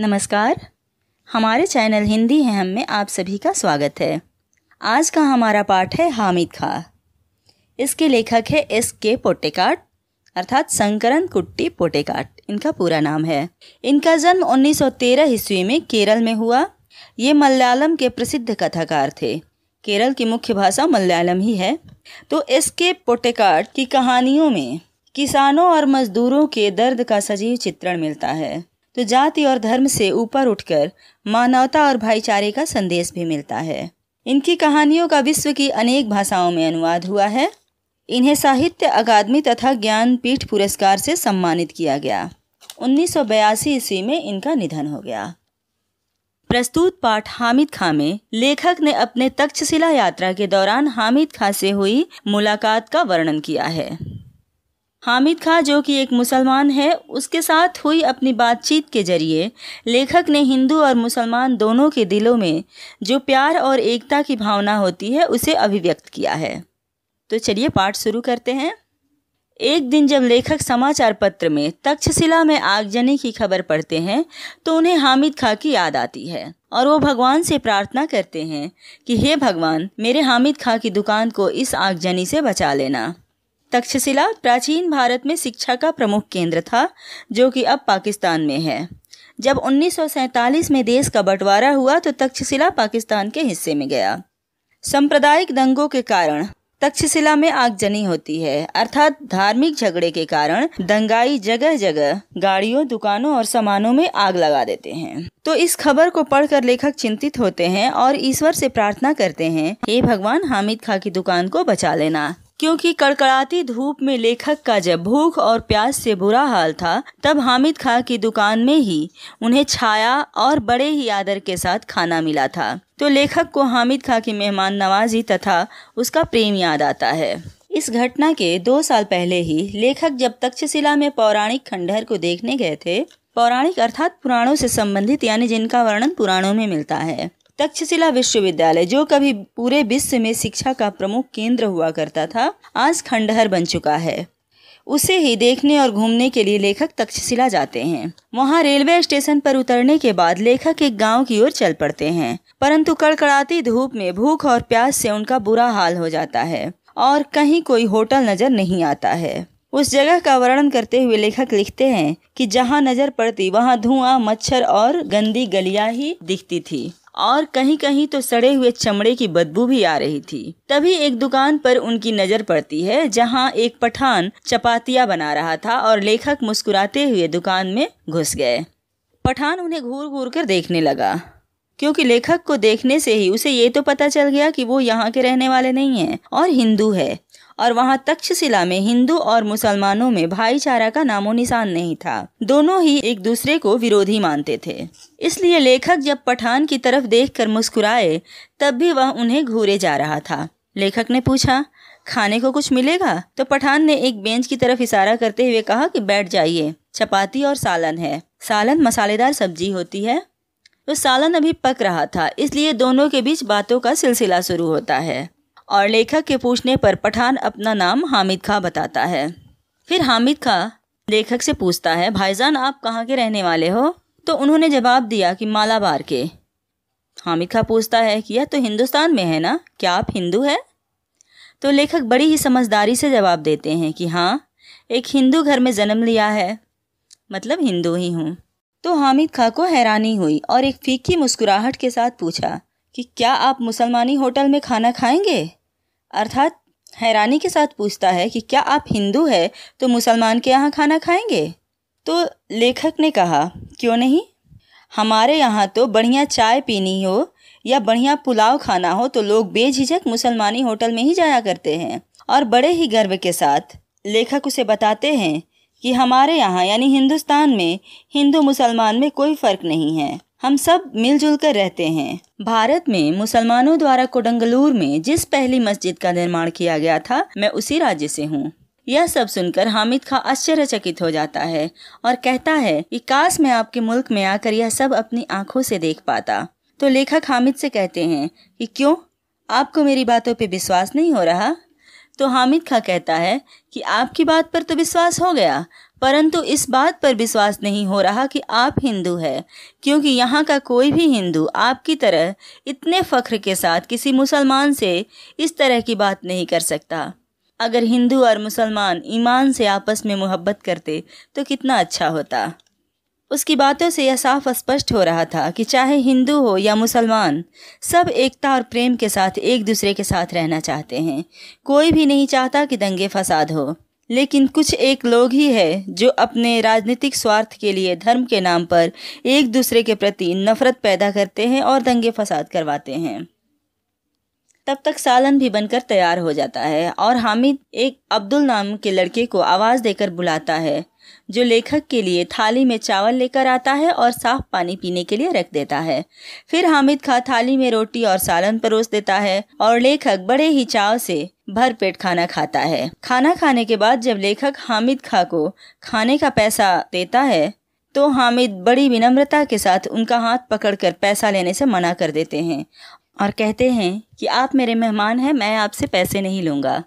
नमस्कार हमारे चैनल हिंदी है हम में आप सभी का स्वागत है आज का हमारा पाठ है हामिद खा इसके लेखक है एस के पोटेकाट अर्थात संकरण कुट्टी पोटेकाट इनका पूरा नाम है इनका जन्म 1913 ईस्वी में केरल में हुआ ये मलयालम के प्रसिद्ध कथाकार थे केरल की मुख्य भाषा मलयालम ही है तो एस के पोटेकाट की कहानियों में किसानों और मजदूरों के दर्द का सजीव चित्रण मिलता है तो जाति और धर्म से ऊपर उठकर मानवता और भाईचारे का संदेश भी मिलता है इनकी कहानियों का विश्व की अनेक भाषाओं में अनुवाद हुआ है इन्हें साहित्य अकादमी तथा ज्ञानपीठ पुरस्कार से सम्मानित किया गया 1982 ईस्वी में इनका निधन हो गया प्रस्तुत पाठ हामिद खां में लेखक ने अपने तक्षशिला यात्रा के दौरान हामिद खां से हुई मुलाकात का वर्णन किया है हामिद खां जो कि एक मुसलमान है उसके साथ हुई अपनी बातचीत के जरिए लेखक ने हिंदू और मुसलमान दोनों के दिलों में जो प्यार और एकता की भावना होती है उसे अभिव्यक्त किया है तो चलिए पाठ शुरू करते हैं एक दिन जब लेखक समाचार पत्र में तक्षशिला में आगजनी की खबर पढ़ते हैं तो उन्हें हामिद खां की याद आती है और वो भगवान से प्रार्थना करते हैं कि हे भगवान मेरे हामिद खां की दुकान को इस आगजनी से बचा लेना तक्षशिला प्राचीन भारत में शिक्षा का प्रमुख केंद्र था जो कि अब पाकिस्तान में है जब 1947 में देश का बंटवारा हुआ तो तक्षशिला पाकिस्तान के हिस्से में गया सांप्रदायिक दंगों के कारण तक्षशिला में आगजनी होती है अर्थात धार्मिक झगड़े के कारण दंगाई जगह जगह गाड़ियों दुकानों और सामानों में आग लगा देते हैं तो इस खबर को पढ़कर लेखक चिंतित होते हैं और ईश्वर से प्रार्थना करते हैं हे भगवान हामिद खा की दुकान को बचा लेना क्योंकि कड़कड़ाती धूप में लेखक का जब भूख और प्यास से बुरा हाल था तब हामिद खां की दुकान में ही उन्हें छाया और बड़े ही आदर के साथ खाना मिला था तो लेखक को हामिद खां की मेहमान नवाजी तथा उसका प्रेम याद आता है इस घटना के दो साल पहले ही लेखक जब तक्षशिला में पौराणिक खंडहर को देखने गए थे पौराणिक अर्थात पुराणों से संबंधित यानी जिनका वर्णन पुराणों में मिलता है तक्षशिला विश्वविद्यालय जो कभी पूरे विश्व में शिक्षा का प्रमुख केंद्र हुआ करता था आज खंडहर बन चुका है उसे ही देखने और घूमने के लिए लेखक तक्षशिला जाते हैं वहाँ रेलवे स्टेशन पर उतरने के बाद लेखक एक गांव की ओर चल पड़ते हैं परंतु कड़कड़ाती धूप में भूख और प्यास से उनका बुरा हाल हो जाता है और कहीं कोई होटल नजर नहीं आता है उस जगह का वर्णन करते हुए लेखक लिखते हैं कि जहाँ नजर पड़ती वहाँ धुआं मच्छर और गंदी गलियां ही दिखती थी और कहीं कहीं तो सड़े हुए चमड़े की बदबू भी आ रही थी तभी एक दुकान पर उनकी नजर पड़ती है जहाँ एक पठान चपातिया बना रहा था और लेखक मुस्कुराते हुए दुकान में घुस गए पठान उन्हें घूर घूर कर देखने लगा क्योंकि लेखक को देखने से ही उसे ये तो पता चल गया कि वो यहाँ के रहने वाले नहीं है और हिंदू है और वहाँ तक्षशिला में हिंदू और मुसलमानों में भाईचारा का नामो निशान नहीं था दोनों ही एक दूसरे को विरोधी मानते थे इसलिए लेखक जब पठान की तरफ कर मुस्कुराए तब भी वह उन्हें घूरे जा रहा था लेखक ने पूछा खाने को कुछ मिलेगा तो पठान ने एक बेंच की तरफ इशारा करते हुए कहा कि बैठ जाइए चपाती और सालन है सालन मसालेदार सब्जी होती है तो सालन अभी पक रहा था इसलिए दोनों के बीच बातों का सिलसिला शुरू होता है और लेखक के पूछने पर पठान अपना नाम हामिद खां बताता है फिर हामिद खां लेखक से पूछता है भाईजान आप कहाँ के रहने वाले हो तो उन्होंने जवाब दिया कि मालाबार के हामिद खां पूछता है कि यह तो हिंदुस्तान में है ना क्या आप हिंदू हैं तो लेखक बड़ी ही समझदारी से जवाब देते हैं कि हाँ एक हिंदू घर में जन्म लिया है मतलब हिंदू ही हूँ तो हामिद खां को हैरानी हुई और एक फीकी मुस्कुराहट के साथ पूछा कि क्या आप मुसलमानी होटल में खाना खाएंगे अर्थात हैरानी के साथ पूछता है कि क्या आप हिंदू है तो मुसलमान के यहाँ खाना खाएंगे तो लेखक ने कहा क्यों नहीं हमारे यहाँ तो बढ़िया चाय पीनी हो या बढ़िया पुलाव खाना हो तो लोग बेझिझक मुसलमानी होटल में ही जाया करते हैं और बड़े ही गर्व के साथ लेखक उसे बताते हैं कि हमारे यहाँ यानी हिंदुस्तान में हिंदू मुसलमान में कोई फ़र्क नहीं है हम सब मिलजुल कर रहते हैं भारत में मुसलमानों द्वारा कोडंगलूर में जिस पहली मस्जिद का निर्माण किया गया था मैं उसी राज्य से हूँ यह सब सुनकर हामिद खा आश्चर्यचकित हो जाता है और कहता है कि काश मैं आपके मुल्क में आकर यह सब अपनी आंखों से देख पाता तो लेखक हामिद से कहते हैं कि क्यों आपको मेरी बातों पर विश्वास नहीं हो रहा तो हामिद खां कहता है कि आपकी बात पर तो विश्वास हो गया परंतु इस बात पर विश्वास नहीं हो रहा कि आप हिंदू है क्योंकि यहाँ का कोई भी हिंदू आपकी तरह इतने फ़ख्र के साथ किसी मुसलमान से इस तरह की बात नहीं कर सकता अगर हिंदू और मुसलमान ईमान से आपस में मोहब्बत करते तो कितना अच्छा होता उसकी बातों से यह साफ स्पष्ट हो रहा था कि चाहे हिंदू हो या मुसलमान सब एकता और प्रेम के साथ एक दूसरे के साथ रहना चाहते हैं कोई भी नहीं चाहता कि दंगे फसाद हो लेकिन कुछ एक लोग ही है जो अपने राजनीतिक स्वार्थ के लिए धर्म के नाम पर एक दूसरे के प्रति नफरत पैदा करते हैं और दंगे फसाद करवाते हैं तब तक सालन भी बनकर तैयार हो जाता है और हामिद एक अब्दुल नाम के लड़के को आवाज़ देकर बुलाता है जो लेखक के लिए थाली में चावल लेकर आता है और साफ पानी पीने के लिए रख देता है फिर हामिद खा थाली में रोटी और सालन परोस देता है और लेखक बड़े ही चाव से भर पेट खाना खाता है खाना खाने के बाद जब लेखक हामिद खा को खाने का पैसा देता है तो हामिद बड़ी विनम्रता के साथ उनका हाथ पकड़कर पैसा लेने से मना कर देते हैं और कहते हैं कि आप मेरे मेहमान हैं मैं आपसे पैसे नहीं लूँगा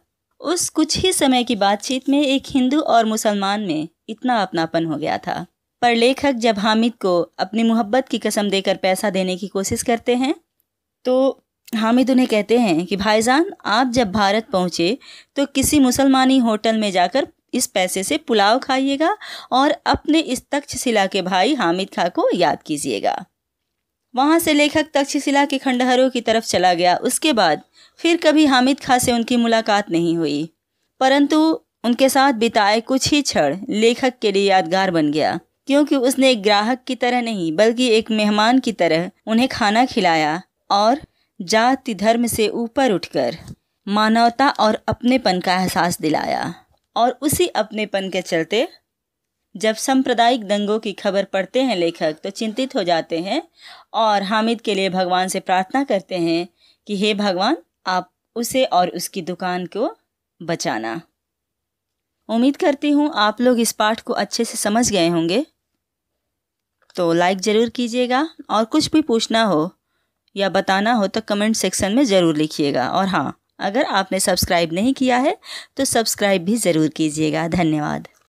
उस कुछ ही समय की बातचीत में एक हिंदू और मुसलमान में इतना अपनापन हो गया था पर लेखक जब हामिद को अपनी मोहब्बत की कसम देकर पैसा देने की कोशिश करते हैं तो हामिद उन्हें कहते हैं कि भाईजान आप जब भारत पहुँचे तो किसी मुसलमानी होटल में जाकर इस पैसे से पुलाव खाइएगा और अपने इस तक्ष सिला के भाई हामिद खां को याद कीजिएगा वहाँ से लेखक तक्षशिला के खंडहरों की तरफ चला गया उसके बाद फिर कभी हामिद खां से उनकी मुलाकात नहीं हुई परंतु उनके साथ बिताए कुछ ही क्षण लेखक के लिए यादगार बन गया क्योंकि उसने एक ग्राहक की तरह नहीं बल्कि एक मेहमान की तरह उन्हें खाना खिलाया और जाति धर्म से ऊपर उठकर मानवता और अपनेपन का एहसास दिलाया और उसी अपनेपन के चलते जब सांप्रदायिक दंगों की खबर पढ़ते हैं लेखक तो चिंतित हो जाते हैं और हामिद के लिए भगवान से प्रार्थना करते हैं कि हे भगवान आप उसे और उसकी दुकान को बचाना उम्मीद करती हूँ आप लोग इस पाठ को अच्छे से समझ गए होंगे तो लाइक ज़रूर कीजिएगा और कुछ भी पूछना हो या बताना हो तो कमेंट सेक्शन में ज़रूर लिखिएगा और हाँ अगर आपने सब्सक्राइब नहीं किया है तो सब्सक्राइब भी ज़रूर कीजिएगा धन्यवाद